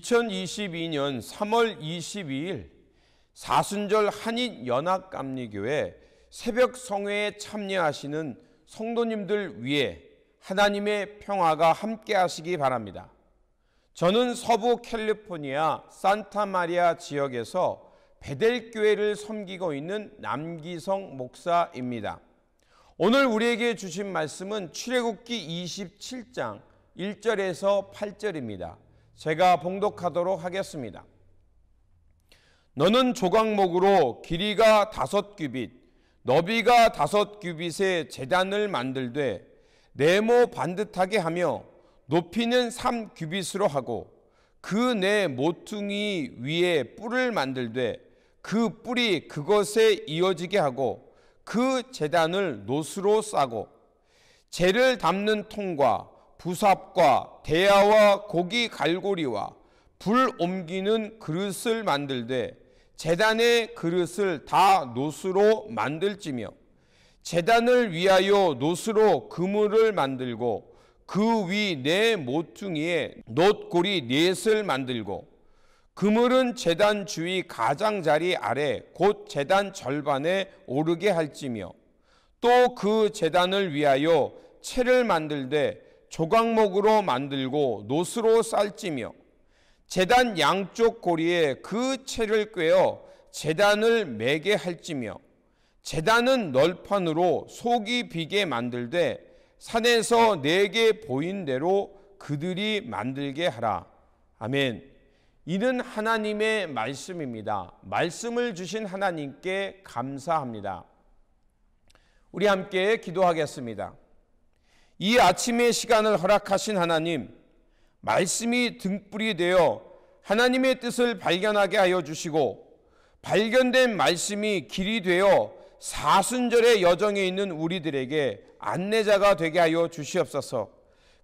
2022년 3월 22일 사순절 한인연합감리교회 새벽 성회에 참여하시는 성도님들 위해 하나님의 평화가 함께 하시기 바랍니다. 저는 서부 캘리포니아 산타마리아 지역에서 베델교회를 섬기고 있는 남기성 목사입니다. 오늘 우리에게 주신 말씀은 출애굽기 27장 1절에서 8절입니다. 제가 봉독하도록 하겠습니다. 너는 조각목으로 길이가 다섯 규빗, 너비가 다섯 규빗의 재단을 만들되 네모 반듯하게 하며 높이는 3 규빗으로 하고 그내 네 모퉁이 위에 뿔을 만들되 그 뿔이 그것에 이어지게 하고 그 재단을 노수로 싸고 재를 담는 통과 부삽과 대야와 고기 갈고리와 불 옮기는 그릇을 만들되 재단의 그릇을 다 노스로 만들지며 재단을 위하여 노스로 그물을 만들고 그 위 네 모퉁이에 놋고리 넷을 만들고 그물은 재단 주위 가장자리 아래 곧 재단 절반에 오르게 할지며 또 그 재단을 위하여 채를 만들되 조각목으로 만들고 노스로 쌀찌며 재단 양쪽 고리에 그 채를 꿰어 재단을 매게 할지며 재단은 널판으로 속이 비게 만들되 산에서 내게 보인 대로 그들이 만들게 하라. 아멘. 이는 하나님의 말씀입니다. 말씀을 주신 하나님께 감사합니다. 우리 함께 기도하겠습니다. 이 아침의 시간을 허락하신 하나님, 말씀이 등불이 되어 하나님의 뜻을 발견하게 하여 주시고, 발견된 말씀이 길이 되어 사순절의 여정에 있는 우리들에게 안내자가 되게 하여 주시옵소서.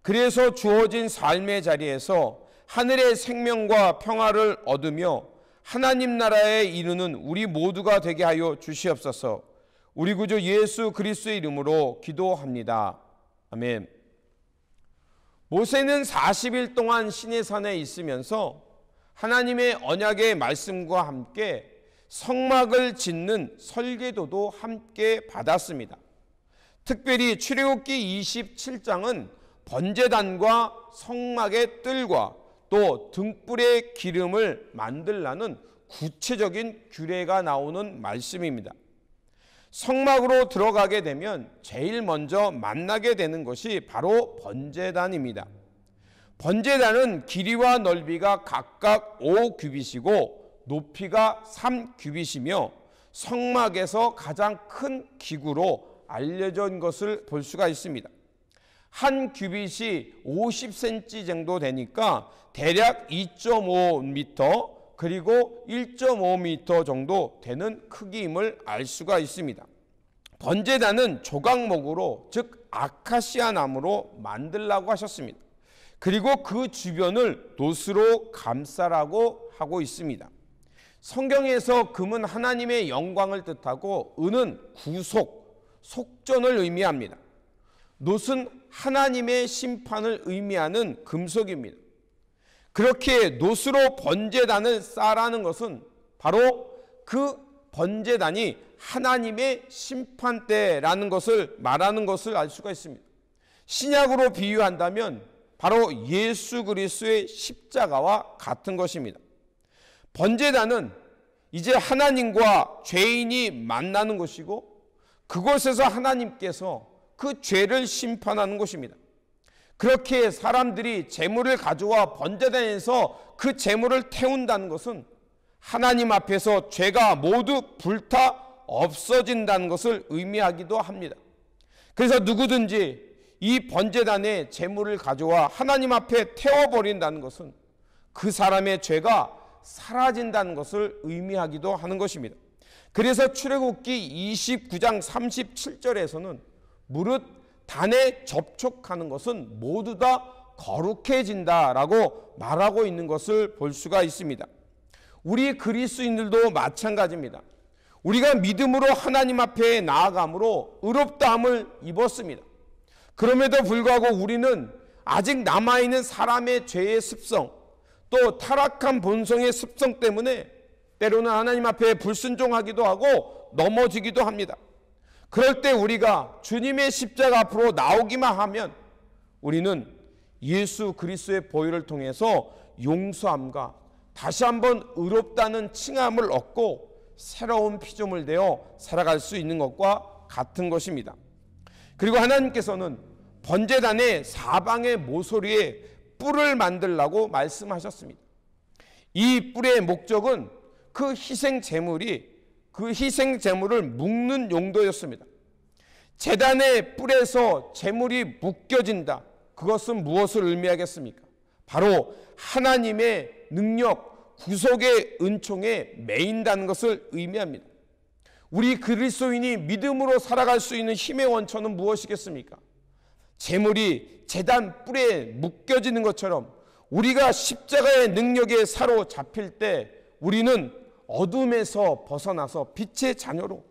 그래서 주어진 삶의 자리에서 하늘의 생명과 평화를 얻으며 하나님 나라에 이르는 우리 모두가 되게 하여 주시옵소서. 우리 구주 예수 그리스도의 이름으로 기도합니다. 아멘. 모세는 40일 동안 시내산에 있으면서 하나님의 언약의 말씀과 함께 성막을 짓는 설계도도 함께 받았습니다. 특별히 출애굽기 27장은 번제단과 성막의 뜰과 또 등불의 기름을 만들라는 구체적인 규례가 나오는 말씀입니다. 성막으로 들어가게 되면 제일 먼저 만나게 되는 것이 바로 번제단입니다. 번제단은 길이와 넓이가 각각 5규빗이고 높이가 3규빗이며 성막에서 가장 큰 기구로 알려져 있는 것을 볼 수가 있습니다. 한 규빗이 50cm 정도 되니까 대략 2.5m 그리고 1.5m 정도 되는 크기임을 알 수가 있습니다. 번제단은 조각목으로 즉 아카시아 나무로 만들라고 하셨습니다. 그리고 그 주변을 노스로 감싸라고 하고 있습니다. 성경에서 금은 하나님의 영광을 뜻하고 은은 구속, 속전을 의미합니다. 노은 하나님의 심판을 의미하는 금속입니다. 그렇게 노스로 번제단을 쌓라는 것은 바로 그 번제단이 하나님의 심판대라는 것을 말하는 것을 알 수가 있습니다. 신약으로 비유한다면 바로 예수 그리스의 십자가와 같은 것입니다. 번제단은 이제 하나님과 죄인이 만나는 곳이고 그곳에서 하나님께서 그 죄를 심판하는 곳입니다. 그렇게 사람들이 재물을 가져와 번제단에서 그 재물을 태운다는 것은 하나님 앞에서 죄가 모두 불타 없어진다는 것을 의미하기도 합니다. 그래서 누구든지 이 번제단에 재물을 가져와 하나님 앞에 태워버린다는 것은 그 사람의 죄가 사라진다는 것을 의미하기도 하는 것입니다. 그래서 출애굽기 29장 37절에서는 무릇 단에 접촉하는 것은 모두 다 거룩해진다라고 말하고 있는 것을 볼 수가 있습니다. 우리 그리스인들도 마찬가지입니다. 우리가 믿음으로 하나님 앞에 나아감으로 의롭다함을 입었습니다. 그럼에도 불구하고 우리는 아직 남아있는 사람의 죄의 습성, 또 타락한 본성의 습성 때문에 때로는 하나님 앞에 불순종하기도 하고 넘어지기도 합니다. 그럴 때 우리가 주님의 십자가 앞으로 나오기만 하면 우리는 예수 그리스도의 보혈을 통해서 용서함과 다시 한번 의롭다는 칭함을 얻고 새로운 피조물 되어 살아갈 수 있는 것과 같은 것입니다. 그리고 하나님께서는 번제단의 사방의 모서리에 뿔을 만들라고 말씀하셨습니다. 이 뿔의 목적은 그 희생 제물이 그 희생 제물을 묶는 용도였습니다. 재단의 뿔에서 제물이 묶여진다. 그것은 무엇을 의미하겠습니까? 바로 하나님의 능력, 구속의 은총에 매인다는 것을 의미합니다. 우리 그리스도인이 믿음으로 살아갈 수 있는 힘의 원천은 무엇이겠습니까? 재물이 재단 뿔에 묶여지는 것처럼 우리가 십자가의 능력에 사로잡힐 때 우리는 어둠에서 벗어나서 빛의 자녀로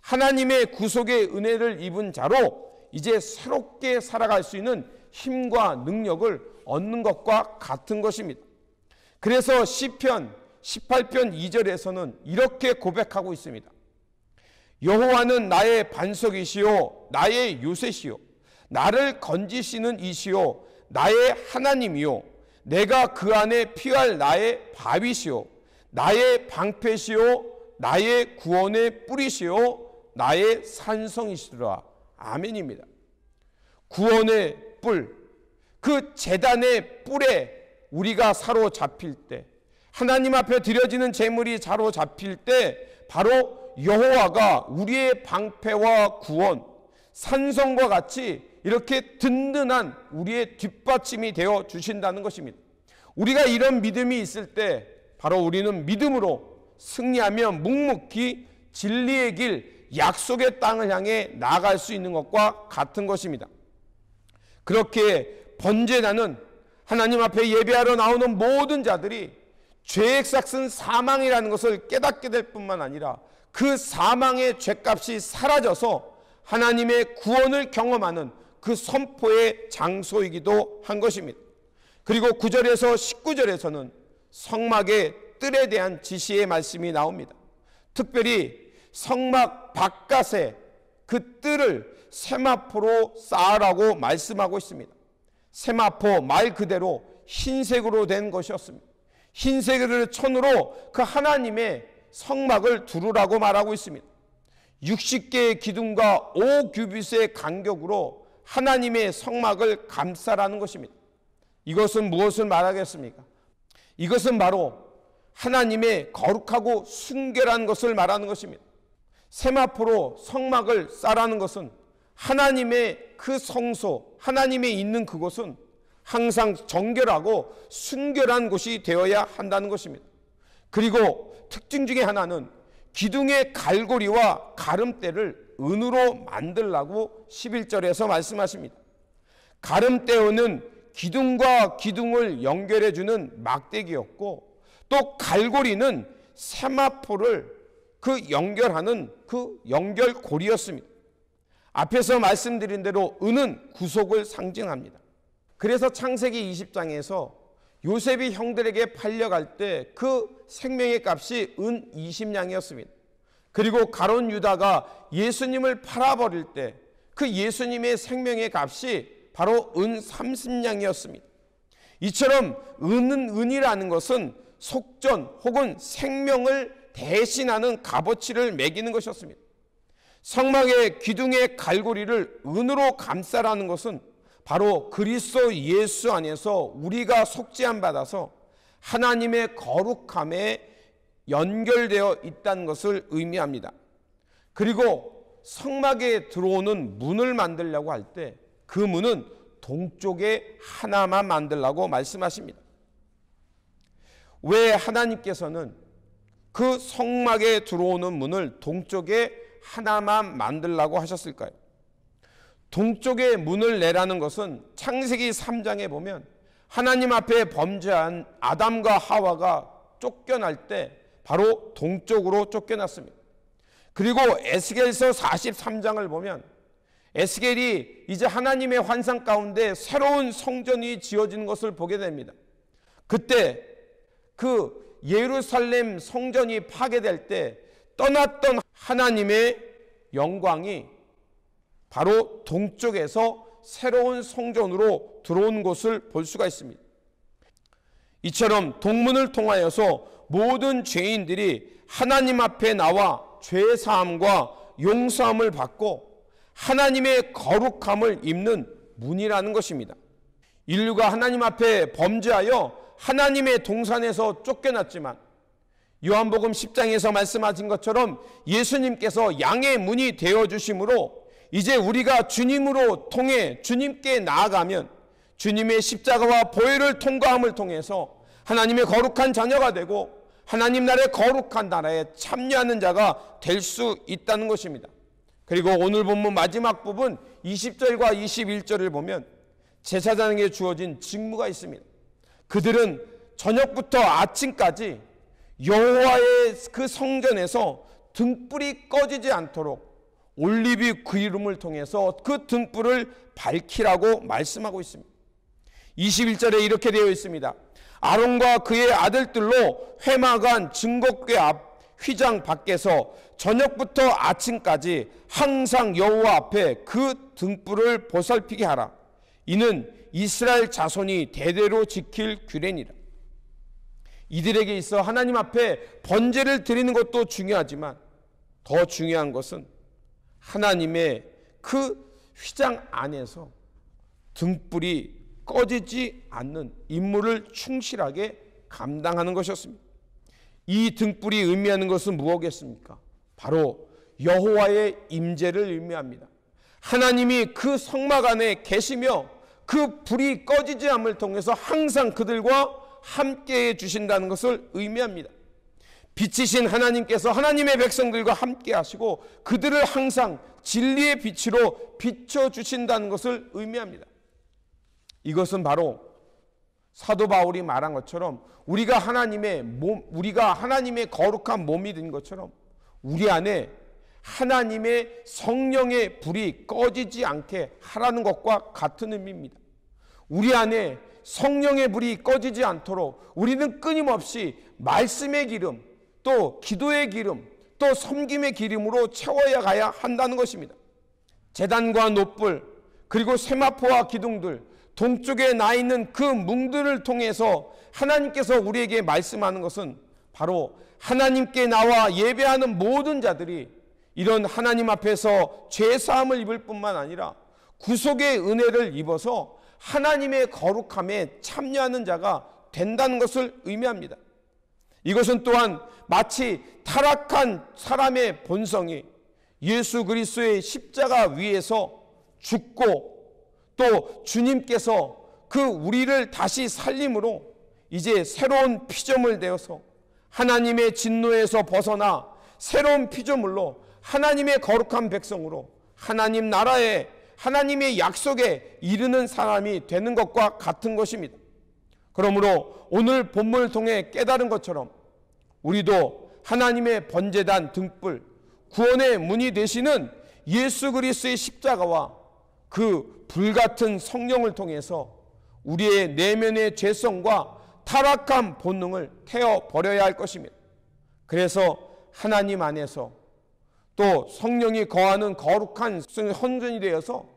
하나님의 구속의 은혜를 입은 자로 이제 새롭게 살아갈 수 있는 힘과 능력을 얻는 것과 같은 것입니다. 그래서 시편 18편 2절에서는 이렇게 고백하고 있습니다. 여호와는 나의 반석이시요 나의 요새시요 나를 건지시는 이시요 나의 하나님이요 내가 그 안에 피할 나의 바위시요 나의 방패시요 나의 구원의 뿌리시요 나의 산성이시라 아멘입니다. 구원의 뿔, 그 재단의 뿔에 우리가 사로잡힐 때, 하나님 앞에 드려지는 재물이 사로잡힐 때, 바로 여호와가 우리의 방패와 구원, 산성과 같이 이렇게 든든한 우리의 뒷받침이 되어 주신다는 것입니다. 우리가 이런 믿음이 있을 때 바로 우리는 믿음으로 승리하며 묵묵히 진리의 길, 약속의 땅을 향해 나아갈 수 있는 것과 같은 것입니다. 그렇게 번제자는 하나님 앞에 예배하러 나오는 모든 자들이 죄의 싹은 사망이라는 것을 깨닫게 될 뿐만 아니라 그 사망의 죄값이 사라져서 하나님의 구원을 경험하는 그 선포의 장소이기도 한 것입니다. 그리고 9절에서 19절에서는 성막의 뜰에 대한 지시의 말씀이 나옵니다. 특별히 성막 바깥에 그 뜰을 세마포로 쌓으라고 말씀하고 있습니다. 세마포 말 그대로 흰색으로 된 것이었습니다. 흰색을 천으로 그 하나님의 성막을 두르라고 말하고 있습니다. 60개의 기둥과 5규빗의 간격으로 하나님의 성막을 감싸라는 것입니다. 이것은 무엇을 말하겠습니까? 이것은 바로 하나님의 거룩하고 순결한 것을 말하는 것입니다. 세마포로 성막을 쌓라는 것은 하나님의 그 성소, 하나님의 있는 그곳은 항상 정결하고 순결한 곳이 되어야 한다는 것입니다. 그리고 특징 중에 하나는 기둥의 갈고리와 가름대를 은으로 만들라고 11절에서 말씀하십니다. 가름대는 기둥과 기둥을 연결해 주는 막대기였고 또 갈고리는 세마포를 그 연결하는 그 연결고리였습니다. 앞에서 말씀드린 대로 은은 구속을 상징합니다. 그래서 창세기 20장에서 요셉이 형들에게 팔려갈 때 그 생명의 값이 은 20냥이었습니다. 그리고 가론 유다가 예수님을 팔아버릴 때 그 예수님의 생명의 값이 바로 은 30냥이었습니다. 이처럼 은은 은이라는 것은 속전 혹은 생명을 대신하는 값어치를 매기는 것이었습니다. 성막의 기둥의 갈고리를 은으로 감싸라는 것은 바로 그리스도 예수 안에서 우리가 속죄함 받아서 하나님의 거룩함에 연결되어 있다는 것을 의미합니다. 그리고 성막에 들어오는 문을 만들려고 할때 그 문은 동쪽에 하나만 만들라고 말씀하십니다. 왜 하나님께서는 그 성막에 들어오는 문을 동쪽에 하나만 만들라고 하셨을까요? 동쪽에 문을 내라는 것은 창세기 3장에 보면 하나님 앞에 범죄한 아담과 하와가 쫓겨날 때 바로 동쪽으로 쫓겨났습니다. 그리고 에스겔서 43장을 보면 에스겔이 이제 하나님의 환상 가운데 새로운 성전이 지어지는 것을 보게 됩니다. 그때 그 예루살렘 성전이 파괴될 때 떠났던 하나님의 영광이 바로 동쪽에서 새로운 성전으로 들어온 것을 볼 수가 있습니다. 이처럼 동문을 통하여서 모든 죄인들이 하나님 앞에 나와 죄 사함과 용서함을 받고 하나님의 거룩함을 입는 문이라는 것입니다. 인류가 하나님 앞에 범죄하여 하나님의 동산에서 쫓겨났지만 요한복음 10장에서 말씀하신 것처럼 예수님께서 양의 문이 되어 주심으로 이제 우리가 주님으로 통해 주님께 나아가면 주님의 십자가와 보혈을 통과함을 통해서 하나님의 거룩한 자녀가 되고 하나님 나라의 거룩한 나라에 참여하는 자가 될 수 있다는 것입니다. 그리고 오늘 본문 마지막 부분 20절과 21절을 보면 제사장에게 주어진 직무가 있습니다. 그들은 저녁부터 아침까지 여호와의 그 성전에서 등불이 꺼지지 않도록 올리비 그름을 통해서 그 등불을 밝히라고 말씀하고 있습니다. 21절에 이렇게 되어 있습니다. 아론과 그의 아들들로 회막안 증거궤 앞 휘장 밖에서 저녁부터 아침까지 항상 여호와 앞에 그 등불을 보살피게 하라. 이는 이스라엘 자손이 대대로 지킬 규례니라. 이들에게 있어 하나님 앞에 번제를 드리는 것도 중요하지만 더 중요한 것은 하나님의 그 휘장 안에서 등불이 꺼지지 않는 임무를 충실하게 감당하는 것이었습니다. 이 등불이 의미하는 것은 무엇겠습니까? 바로 여호와의 임재를 의미합니다. 하나님이 그 성막 안에 계시며 그 불이 꺼지지 않음을 통해서 항상 그들과 함께해 주신다는 것을 의미합니다. 빛이신 하나님께서 하나님의 백성들과 함께 하시고 그들을 항상 진리의 빛으로 비춰 주신다는 것을 의미합니다. 이것은 바로 사도 바울이 말한 것처럼 우리가 하나님의 몸, 우리가 하나님의 거룩한 몸이 된 것처럼 우리 안에 하나님의 성령의 불이 꺼지지 않게 하라는 것과 같은 의미입니다. 우리 안에 성령의 불이 꺼지지 않도록 우리는 끊임없이 말씀의 기름, 또 기도의 기름, 또 섬김의 기름으로 채워야 가야 한다는 것입니다. 재단과 노불, 그리고 세마포와 기둥들, 동쪽에 나 있는 그 뭉들을 통해서 하나님께서 우리에게 말씀하는 것은 바로 하나님께 나와 예배하는 모든 자들이 이런 하나님 앞에서 죄사함을 입을 뿐만 아니라 구속의 은혜를 입어서 하나님의 거룩함에 참여하는 자가 된다는 것을 의미합니다. 이것은 또한 마치 타락한 사람의 본성이 예수 그리스도의 십자가 위에서 죽고 또 주님께서 그 우리를 다시 살림으로 이제 새로운 피조물 되어서 하나님의 진노에서 벗어나 새로운 피조물로 하나님의 거룩한 백성으로 하나님 나라에 하나님의 약속에 이르는 사람이 되는 것과 같은 것입니다. 그러므로 오늘 본문을 통해 깨달은 것처럼 우리도 하나님의 번제단 등불 구원의 문이 되시는 예수 그리스의 십자가와 그 불같은 성령을 통해서 우리의 내면의 죄성과 타락한 본능을 태워 버려야 할 것입니다. 그래서 하나님 안에서 또 성령이 거하는 거룩한 헌전이 되어서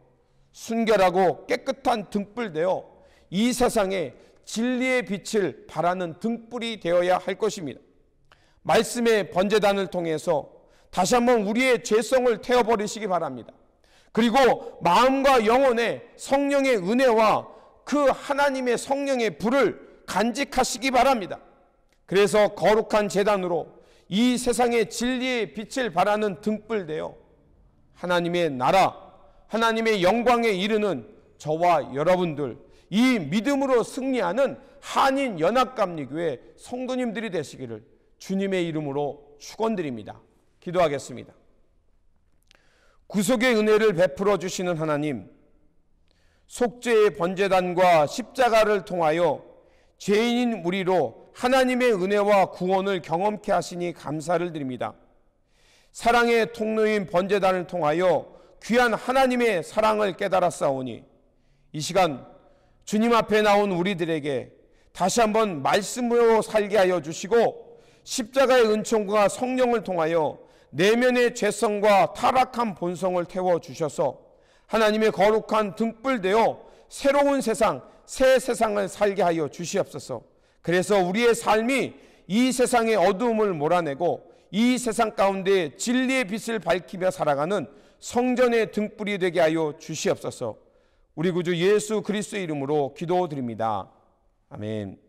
순결하고 깨끗한 등불 되어 이 세상에 진리의 빛을 바라는 등불이 되어야 할 것입니다. 말씀의 번제단을 통해서 다시 한번 우리의 죄성을 태워버리시기 바랍니다. 그리고 마음과 영혼에 성령의 은혜와 그 하나님의 성령의 불을 간직하시기 바랍니다. 그래서 거룩한 재단으로 이 세상의 진리의 빛을 바라는 등불 되어 하나님의 나라, 하나님의 영광에 이르는 저와 여러분들 이 믿음으로 승리하는 한인 연합감리교회 성도님들이 되시기를 주님의 이름으로 축원드립니다. 기도하겠습니다. 구속의 은혜를 베풀어 주시는 하나님, 속죄의 번제단과 십자가를 통하여 죄인인 우리로 하나님의 은혜와 구원을 경험케 하시니 감사를 드립니다. 사랑의 통로인 번제단을 통하여 귀한 하나님의 사랑을 깨달았사오니 이 시간 주님 앞에 나온 우리들에게 다시 한번 말씀으로 살게 하여 주시고 십자가의 은총과 성령을 통하여 내면의 죄성과 타락한 본성을 태워 주셔서 하나님의 거룩한 등불 되어 새로운 세상, 새 세상을 살게 하여 주시옵소서. 그래서 우리의 삶이 이 세상의 어두움을 몰아내고 이 세상 가운데 진리의 빛을 밝히며 살아가는 성전의 등불이 되게 하여 주시옵소서. 우리 구주 예수 그리스도 이름으로 기도드립니다. 아멘.